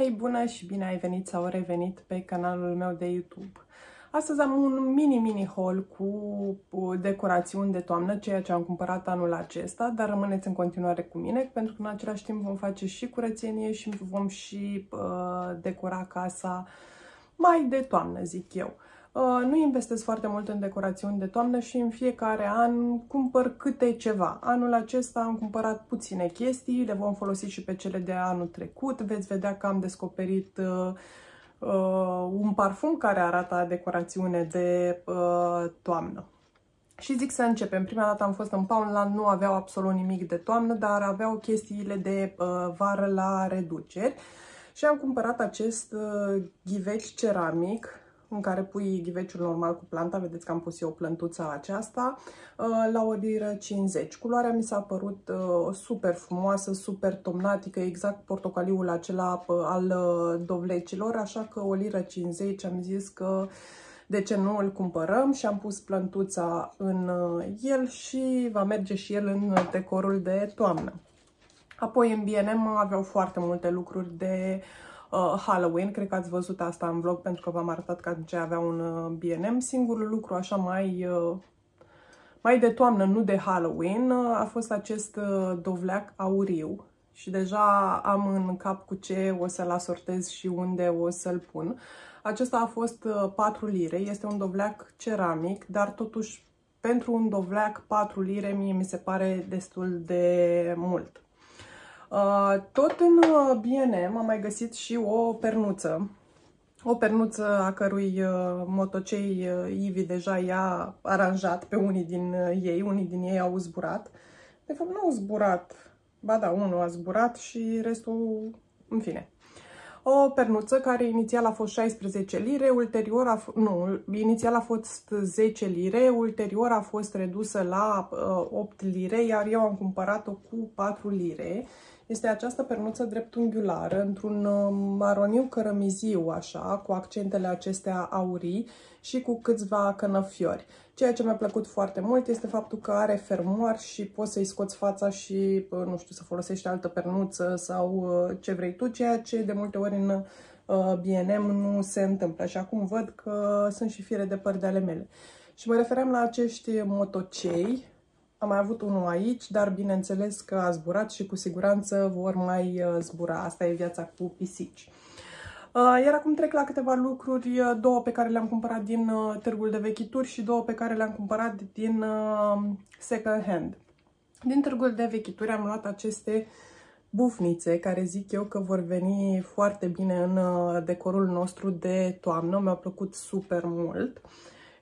Hei, bună și bine ai venit sau revenit pe canalul meu de YouTube. Astăzi am un mini-mini haul cu decorațiuni de toamnă, ceea ce am cumpărat anul acesta, dar rămâneți în continuare cu mine, pentru că în același timp vom face și curățenie și vom și uh, decora casa mai de toamnă, zic eu. Uh, Uh, nu investesc foarte mult în decorațiuni de toamnă și în fiecare an cumpăr câte ceva. Anul acesta am cumpărat puține chestii, le vom folosi și pe cele de anul trecut. Veți vedea că am descoperit uh, uh, un parfum care arată decorațiune de uh, toamnă. Și zic să începem. Prima dată am fost în Poundland, nu aveau absolut nimic de toamnă, dar aveau chestiile de uh, vară la reduceri. Și am cumpărat acest uh, ghiveci ceramic în care pui ghiveciul normal cu planta, vedeți că am pus eu plântuța aceasta, uh, la o liră 50. Culoarea mi s-a părut uh, super frumoasă, super tomnatică, exact portocaliul acela uh, al dovlecilor, așa că o liră 50 am zis că de ce nu îl cumpărăm și am pus plantuța în el și va merge și el în decorul de toamnă. Apoi în B&M aveau foarte multe lucruri de uh, uh, Halloween, cred că ați văzut asta în vlog pentru că v-am arătat că ce avea un uh, B&M. Singurul lucru așa mai, uh, mai de toamnă, nu de Halloween, uh, a fost acest uh, dovleac auriu și deja am în cap cu ce o să-l asortez și unde o să-l pun. Acesta a fost 4 uh, lire, este un dovleac ceramic, dar totuși pentru un dovleac 4 lire mie mi se pare destul de mult. Uh, tot în uh, BNM am mai găsit și o pernuță. O pernuță a cărui uh, motocei Ivi deja i-a aranjat pe unii din ei. Unii din ei au zburat. De fapt, nu au zburat. Ba da, unul a zburat și restul, în fine. O pernuță care inițial a fost 16 lire, ulterior a fost, nu, inițial a fost 10 lire, ulterior a fost redusă la 8 lire, iar eu am cumpărat-o cu 4 lire este această pernuță dreptunghiulară, într-un um, maroniu cărămiziu, așa, cu accentele acestea aurii și cu câțiva cănăfiori. Ceea ce mi-a plăcut foarte mult este faptul că are fermoar și poți să-i scoți fața și, nu știu, să folosești altă pernuță sau uh, ce vrei tu, ceea ce de multe ori în uh, BNM nu se întâmplă. Și acum văd că sunt și fire de păr de ale mele. Și mă referam la acești motocei, am mai avut unul aici, dar bineînțeles că a zburat și cu siguranță vor mai uh, zbura. Asta e viața cu pisici. Uh, iar acum trec la câteva lucruri, uh, două pe care le-am cumpărat din târgul de vechituri și două pe care le-am cumpărat din second hand. Din târgul de vechituri am luat aceste bufnițe, care zic eu că vor veni foarte bine în decorul nostru de toamnă. Mi-au plăcut super mult. Uh,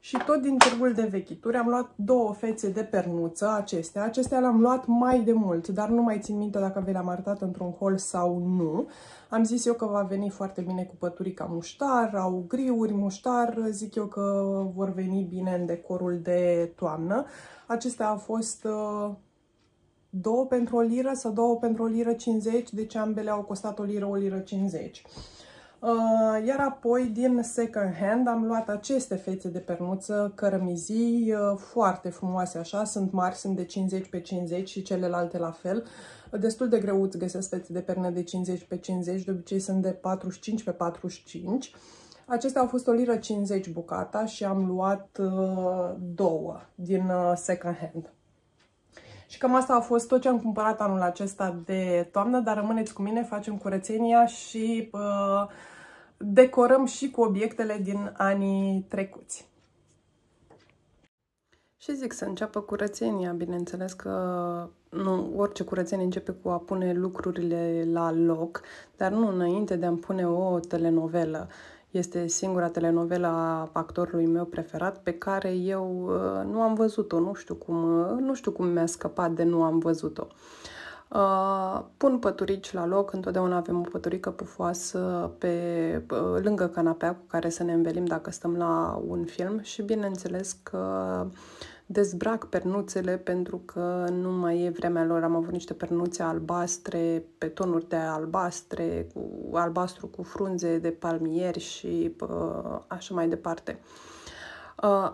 și tot din târgul de vechituri am luat două fețe de pernuță, acestea. Acestea le-am luat mai de mult, dar nu mai țin minte dacă vi le-am arătat într-un hol sau nu. Am zis eu că va veni foarte bine cu păturica muștar, au griuri, muștar, zic eu că vor veni bine în decorul de toamnă. Acestea au fost uh, două pentru o liră sau două pentru o liră 50, deci ambele au costat o liră, o liră 50. Uh, iar apoi din second hand am luat aceste fețe de pernuță cărămizii uh, foarte frumoase așa, sunt mari, sunt de 50 pe 50 și celelalte la fel. Destul de greu îți găsesc fețe de pernă de 50 pe 50, de obicei sunt de 45 pe 45. Acestea au fost o liră 50 bucata și am luat uh, două din second hand. Și cam asta a fost tot ce am cumpărat anul acesta de toamnă, dar rămâneți cu mine, facem curățenia și uh, decorăm și cu obiectele din anii trecuți. Și zic să înceapă curățenia, bineînțeles că nu, orice curățenie începe cu a pune lucrurile la loc, dar nu înainte de a-mi pune o telenovelă. Este singura telenovela a actorului meu preferat pe care eu uh, nu am văzut-o, nu știu cum, uh, nu știu cum mi-a scăpat de nu am văzut-o. Uh, pun păturici la loc, întotdeauna avem o păturică pufoasă pe, uh, lângă canapea cu care să ne învelim dacă stăm la un film și bineînțeles că uh, dezbrac pernuțele pentru că nu mai e vremea lor. Am avut niște pernuțe albastre, pe tonuri de albastre, cu albastru cu frunze de palmier și uh, așa mai departe. Uh,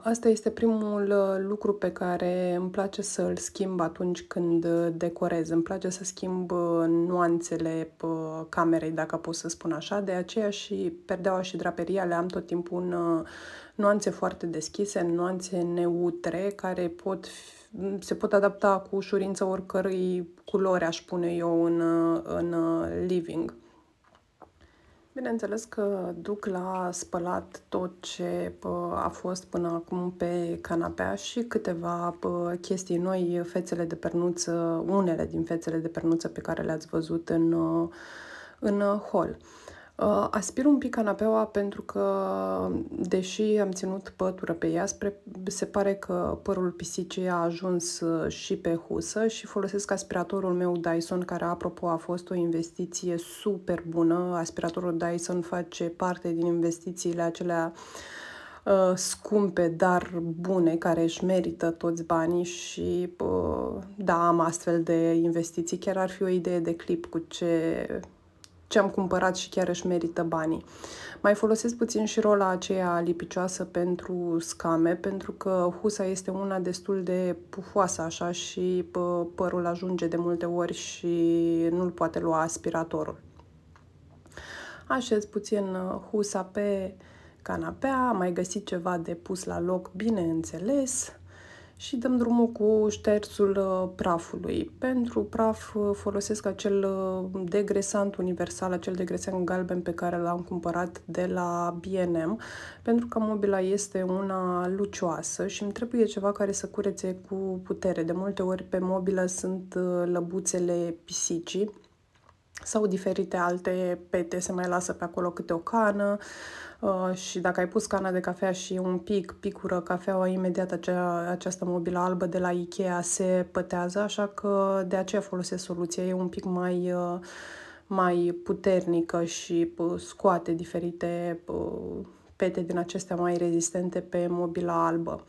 Asta este primul lucru pe care îmi place să-l schimb atunci când decorez. Îmi place să schimb nuanțele camerei, dacă pot să spun așa. De aceea și perdeaua și draperia le am tot timpul în nuanțe foarte deschise, în nuanțe neutre, care pot se pot adapta cu ușurință oricărei culori, aș pune eu, în, în living. Bineînțeles că duc la spălat tot ce a fost până acum pe canapea și câteva chestii noi, fețele de pernuță, unele din fețele de pernuță pe care le-ați văzut în, în hol. Uh, aspir un pic canapeaua pentru că, deși am ținut pătură pe ea, spre, se pare că părul pisicii a ajuns uh, și pe husă și folosesc aspiratorul meu Dyson, care, apropo, a fost o investiție super bună. Aspiratorul Dyson face parte din investițiile acelea uh, scumpe, dar bune, care își merită toți banii și, uh, da, am astfel de investiții. Chiar ar fi o idee de clip cu ce ce am cumpărat și chiar își merită banii. Mai folosesc puțin și rola aceea lipicioasă pentru scame, pentru că husa este una destul de pufoasă așa și părul ajunge de multe ori și nu-l poate lua aspiratorul. Așez puțin uh, husa pe canapea, mai găsit ceva de pus la loc, bineînțeles, și dăm drumul cu ștersul uh, prafului. Pentru praf uh, folosesc acel uh, degresant universal, acel degresant galben pe care l-am cumpărat de la BNM, pentru că mobila este una lucioasă și îmi trebuie ceva care să curețe cu putere. De multe ori pe mobilă sunt lăbuțele pisicii, sau diferite alte pete, se mai lasă pe acolo câte o cană uh, și dacă ai pus cana de cafea și un pic picură cafeaua, imediat acea, această mobilă albă de la Ikea se pătează, așa că de aceea folosesc soluția, e un pic mai... Uh, mai puternică și uh, scoate diferite uh, pete din acestea mai rezistente pe mobila albă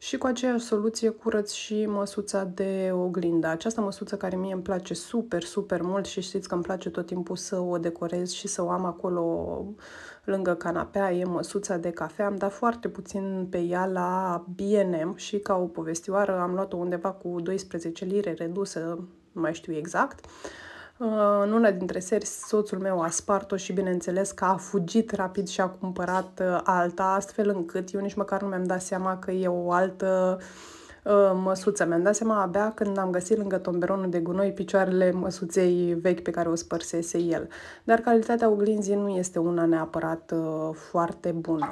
și cu aceeași soluție curăț și măsuța de oglindă. Această măsuță care mie îmi place super, super mult și știți că îmi place tot timpul să o decorez și să o am acolo lângă canapea, e măsuța de cafea. Am dat foarte puțin pe ea la B&M și ca o povestioară am luat-o undeva cu 12 lire redusă, nu mai știu exact. Uh, Uh, în una dintre seri, soțul meu a spart-o și bineînțeles că a fugit rapid și a cumpărat uh, alta, astfel încât eu nici măcar nu mi-am dat seama că e o altă uh, măsuță. Mi-am dat seama abia când am găsit lângă tomberonul de gunoi picioarele măsuței vechi pe care o spărsese el. Dar calitatea oglinzii nu este una neapărat foarte bună.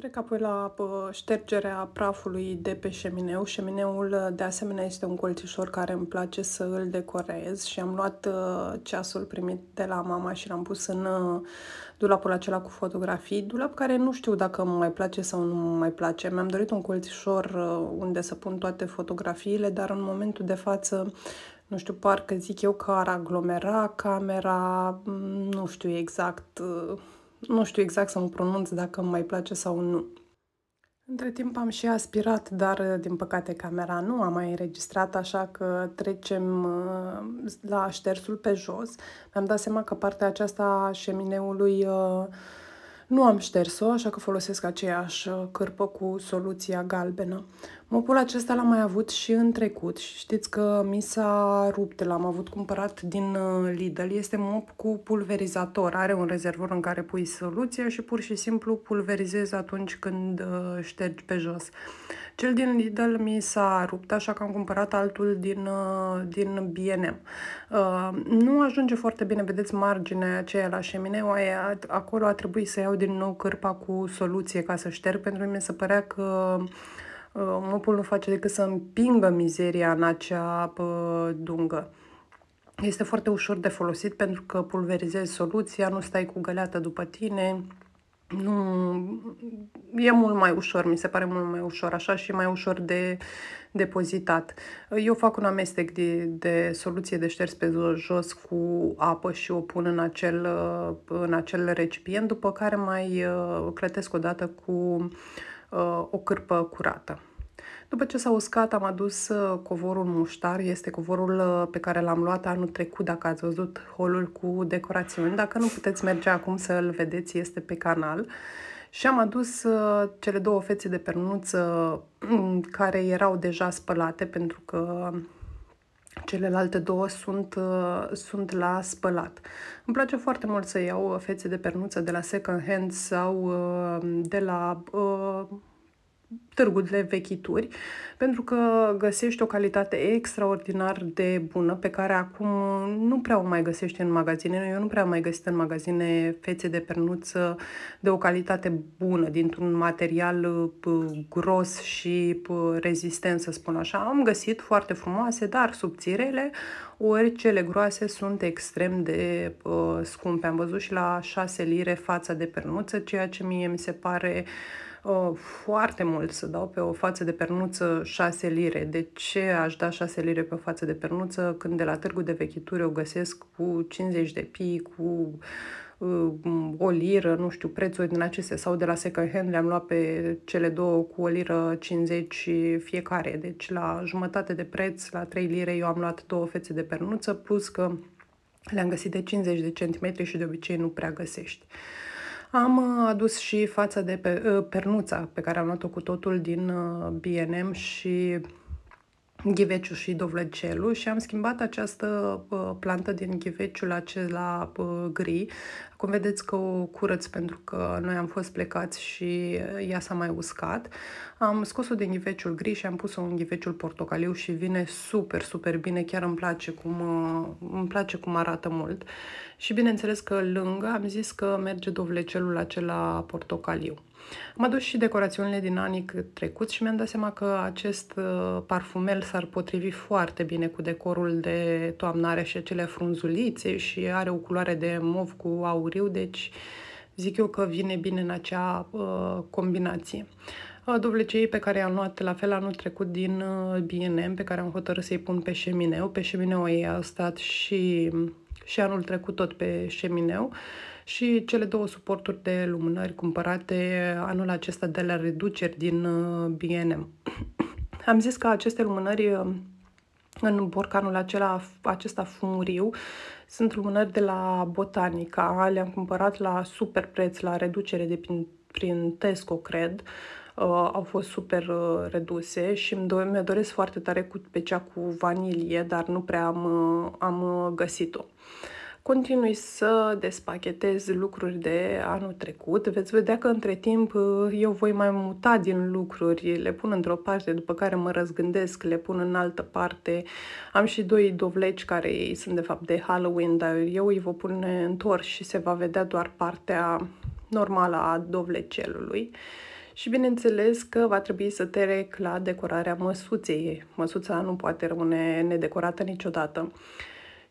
Trec apoi la ștergerea prafului de pe șemineu. Șemineul de asemenea este un colțișor care îmi place să îl decorez și am luat ă, ceasul primit de la mama și l-am pus în ă, dulapul acela cu fotografii, dulap care nu știu dacă îmi mai place sau nu îmi mai place. Mi-am dorit un colțișor ă, unde să pun toate fotografiile, dar în momentul de față nu știu, parcă zic eu că ar aglomera camera, mm, nu știu exact nu știu exact să mă pronunț dacă îmi mai place sau nu. Între timp am și aspirat, dar uh, din păcate camera nu a mai înregistrat, așa că trecem uh, la ștersul pe jos. Mi-am dat seama că partea aceasta a șemineului uh, nu am șters-o, așa că folosesc aceeași cârpă cu soluția galbenă. Mopul acesta l-am mai avut și în trecut și știți că mi s-a rupt, l-am avut cumpărat din uh, Lidl. Este mop cu pulverizator, are un rezervor în care pui soluția și pur și simplu pulverizezi atunci când uh, ștergi pe jos. Cel din Lidl mi s-a rupt, așa că am cumpărat altul din, uh, din B&M. Nu ajunge foarte bine, vedeți marginea aceea la șemineu, acolo a trebuit să iau din nou cârpa cu soluție ca să șterg, pentru mine se părea că Mopul uh, nu face decât să împingă mizeria în acea dungă. Este foarte ușor de folosit pentru că pulverizezi soluția, nu stai cu găleată după tine, nu, e mult mai ușor, mi se pare mult mai ușor așa și mai ușor de depozitat. Eu fac un amestec de, de soluție de șters pe jos cu apă și o pun în acel, în acel recipient, după care mai uh, clătesc o dată cu uh, Uh, o cârpă curată. După ce s-a uscat, am adus uh, covorul muștar, este covorul uh, pe care l-am luat anul trecut, dacă ați văzut holul cu decorațiuni. Dacă nu puteți merge acum să-l vedeți, este pe canal. Și am adus cele două fețe de pernuță care erau deja spălate pentru că Celelalte două sunt, uh, sunt la spălat. Îmi place foarte mult să iau fețe de pernuță de la second hand sau uh, de la uh, de vechituri, pentru că găsești o calitate extraordinar de bună pe care acum nu prea o mai găsești în magazine. Eu nu prea am mai găsit în magazine fețe de pernuță de o calitate bună, dintr-un material gros și rezistent, să spun așa. Am găsit foarte frumoase, dar subțirele, ori cele groase sunt extrem de uh, scumpe. Am văzut și la 6 lire fața de pernuță, ceea ce mie mi se pare uh, Uh, foarte mult să dau pe o față de pernuță 6 lire. De ce aș da 6 lire pe o față de pernuță când de la târgul de vechituri o găsesc cu 50 de pii, cu uh, o liră, nu știu, prețuri din acestea, sau de la second hand le-am luat pe cele două cu o liră 50 fiecare. Deci la jumătate de preț, la 3 lire, eu am luat două fețe de pernuță, plus că le-am găsit de 50 de centimetri și de obicei nu prea găsești. Uh, am uh, adus și fața de pe, uh, pernuța pe care am luat-o cu totul din uh, B&M și ghiveciul și dovlecelul și am schimbat această plantă din ghiveciul acela gri. Acum vedeți că o curăț pentru că noi am fost plecați și ea s-a mai uscat. Am scos-o din ghiveciul gri și am pus-o în ghiveciul portocaliu și vine super, super bine. Chiar îmi place cum, îmi place cum arată mult. Și bineînțeles că lângă am zis că merge dovlecelul acela portocaliu. Am adus și decorațiunile din anii trecuți și mi-am dat seama că acest uh, parfumel s-ar potrivi foarte bine cu decorul de toamnare și acele frunzulițe și are o culoare de mov cu auriu, deci zic eu că vine bine în acea uh, combinație. Uh, dovlecei pe care i-am luat la fel anul trecut din uh, B&M, pe care am hotărât să-i pun pe șemineu. Pe șemineu ei a stat și, și anul trecut tot pe șemineu. Uh, și cele două suporturi de lumânări cumpărate anul acesta de la reduceri din uh, BNM. Am zis că aceste lumânări uh, în borcanul acela, acesta fumuriu. Sunt lumânări de la Botanica, le-am cumpărat la super preț, la reducere de prin, prin Tesco, cred. Uh, au fost super uh, reduse și mi-o doresc foarte tare cu, pe cea cu vanilie, dar nu prea am, uh, am uh, găsit-o. Uh, Continui să despachetez lucruri de anul trecut. Veți vedea că între timp uh, eu voi mai muta din lucruri, le pun într-o parte, după care mă răzgândesc, le pun în altă parte. Am și doi dovleci care sunt de fapt de Halloween, dar eu îi voi pune întors și se va vedea doar partea normală a dovlecelului. Și bineînțeles că va trebui să trec la decorarea măsuței. Măsuța nu poate rămâne nedecorată niciodată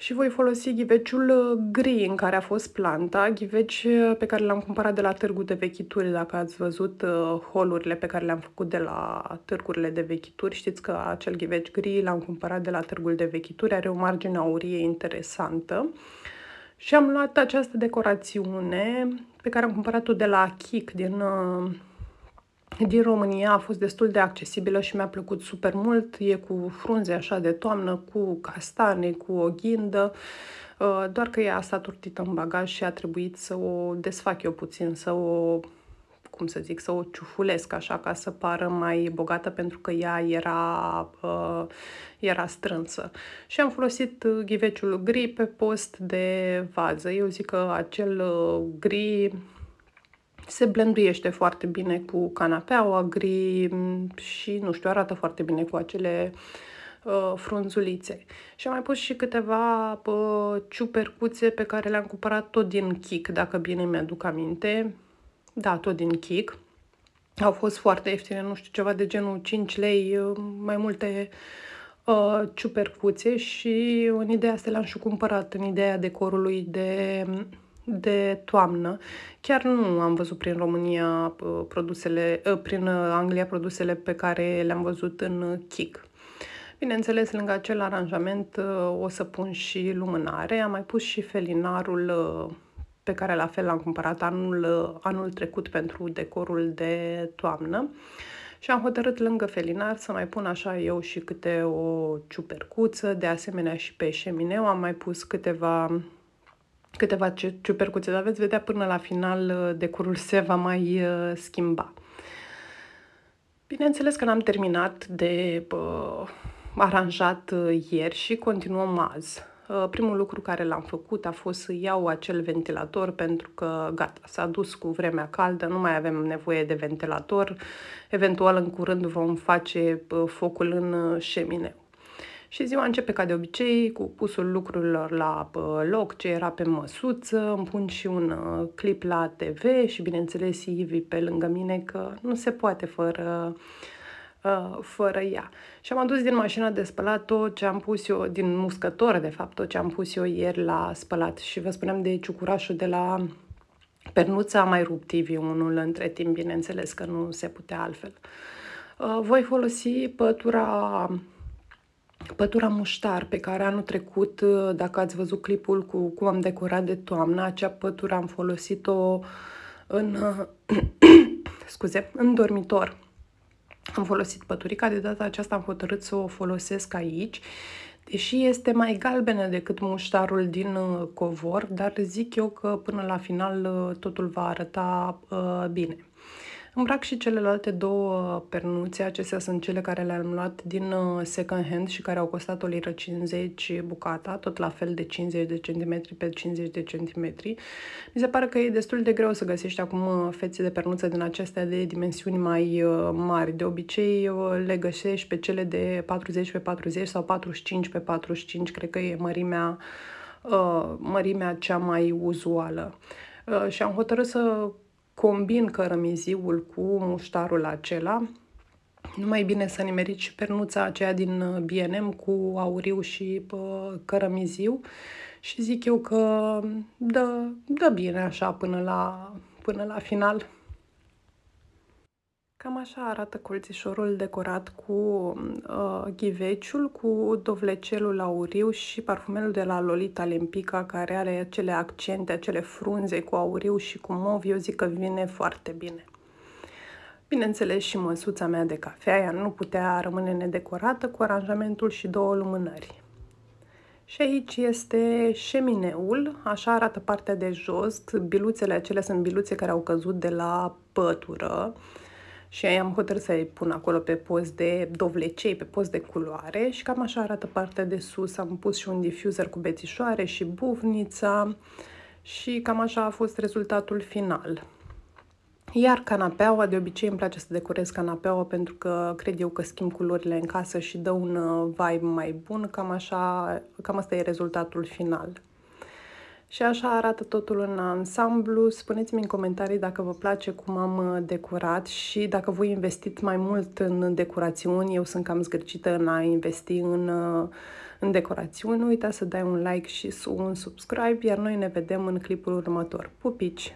și voi folosi ghiveciul uh, gri în care a fost planta, ghiveci uh, pe care l-am cumpărat de la târgul de vechituri, dacă ați văzut uh, holurile pe care le-am făcut de la târgurile de vechituri, știți că acel ghiveci gri l-am cumpărat de la târgul de vechituri, are o margine aurie interesantă. Și am luat această decorațiune pe care am cumpărat-o de la Kik din din România a fost destul de accesibilă și mi-a plăcut super mult. E cu frunze așa de toamnă, cu castane, cu o ghindă, uh, doar că ea a stat urtită în bagaj și a trebuit să o desfac eu puțin, să o cum să zic, să o ciufulesc așa ca să pară mai bogată pentru că ea era, uh, era strânsă. Și am folosit uh, ghiveciul gri pe post de vază. Eu zic că acel uh, gri se blenduiește foarte bine cu canapeaua gri și, nu știu, arată foarte bine cu acele uh, frunzulițe. Și am mai pus și câteva uh, ciupercuțe pe care le-am cumpărat tot din Kik, dacă bine mi-aduc aminte. Da, tot din Kik. Au fost foarte ieftine, nu știu, ceva de genul 5 lei, uh, mai multe uh, ciupercuțe și în ideea asta le-am și cumpărat, în ideea decorului de de toamnă. Chiar nu am văzut prin România uh, produsele, uh, prin uh, Anglia produsele pe care le-am văzut în Kik. Bineînțeles, lângă acel aranjament o să pun și lumânare. Am mai pus și felinarul pe care la fel l-am cumpărat anul, anul trecut pentru decorul de toamnă. Și am hotărât lângă felinar să mai pun așa eu și câte o ciupercuță, de asemenea și pe șemineu am mai pus câteva câteva ciupercuțe, dar veți vedea până la final uh, decorul se va mai uh, schimba. Bineînțeles că n-am terminat de uh, aranjat uh, ieri și continuăm azi. Uh, primul lucru care l-am făcut a fost să iau acel ventilator pentru că gata, s-a dus cu vremea caldă, nu mai avem nevoie de ventilator. Eventual în curând vom face uh, focul în șemineu. Și ziua începe ca de obicei cu pusul lucrurilor la uh, loc, ce era pe măsuță, îmi pun și un uh, clip la TV și bineînțeles Ivi pe lângă mine că nu se poate fără uh, fără ea. Și am adus din mașina de spălat tot ce am pus eu, din muscător de fapt, tot ce am pus eu ieri la spălat și vă spuneam de ciucurașul de la Pernuța a mai rupt TV unul între timp, bineînțeles că nu se putea altfel. Voi folosi pătura pătura muștar pe care anul trecut, uh, dacă ați văzut clipul cu cum am decorat de toamnă, acea pătură am folosit-o în, uh, scuze, în dormitor. Am folosit păturica, de data aceasta am hotărât să o folosesc aici, deși este mai galbenă decât muștarul din uh, covor, dar zic eu că până la final totul va arăta uh, bine. Îmbrac și celelalte două pernuțe, acestea sunt cele care le-am luat din uh, second hand și care au costat o liră 50 bucata, tot la fel de 50 de centimetri pe 50 de centimetri. Mi se pare că e destul de greu să găsești acum uh, fețe de pernuță din acestea de dimensiuni mai uh, mari. De obicei le găsești pe cele de 40 pe 40 sau 45 pe 45, cred că e mărimea, mărimea cea mai uzuală și am hotărât să combin cărămiziul cu muștarul acela, nu mai bine să nimeriți și pernuța aceea din uh, BNM cu auriu și uh, cărămiziu și zic eu că dă, dă bine așa până la, până la final. Cam așa arată colțișorul decorat cu uh, ghiveciul, cu dovlecelul auriu și parfumelul de la Lolita Limpica, care are acele accente, acele frunze cu auriu și cu mov. Eu zic că vine foarte bine. Bineînțeles și măsuța mea de cafea, ea nu putea rămâne nedecorată cu aranjamentul și două lumânări. Și aici este șemineul, așa arată partea de jos, biluțele acelea sunt biluțe care au căzut de la pătură, uh, și aia am hotărât să-i pun acolo pe post de dovlecei, pe post de culoare și cam așa arată partea de sus. Am pus și un difuzer cu bețișoare și bufnița și cam așa a fost rezultatul final. Iar canapeaua, de obicei îmi place să decorez canapeaua pentru că cred eu că schimb culorile în casă și dă un uh, vibe mai bun, cam așa, cam asta e rezultatul final. Și așa arată totul în ansamblu. Spuneți-mi în comentarii dacă vă place cum am uh, decorat și dacă voi investit mai mult în decorațiuni. Eu sunt cam zgârcită în a investi în, uh, în decorațiuni. Nu uita să dai un like și un subscribe, iar noi ne vedem în clipul următor. Pupici!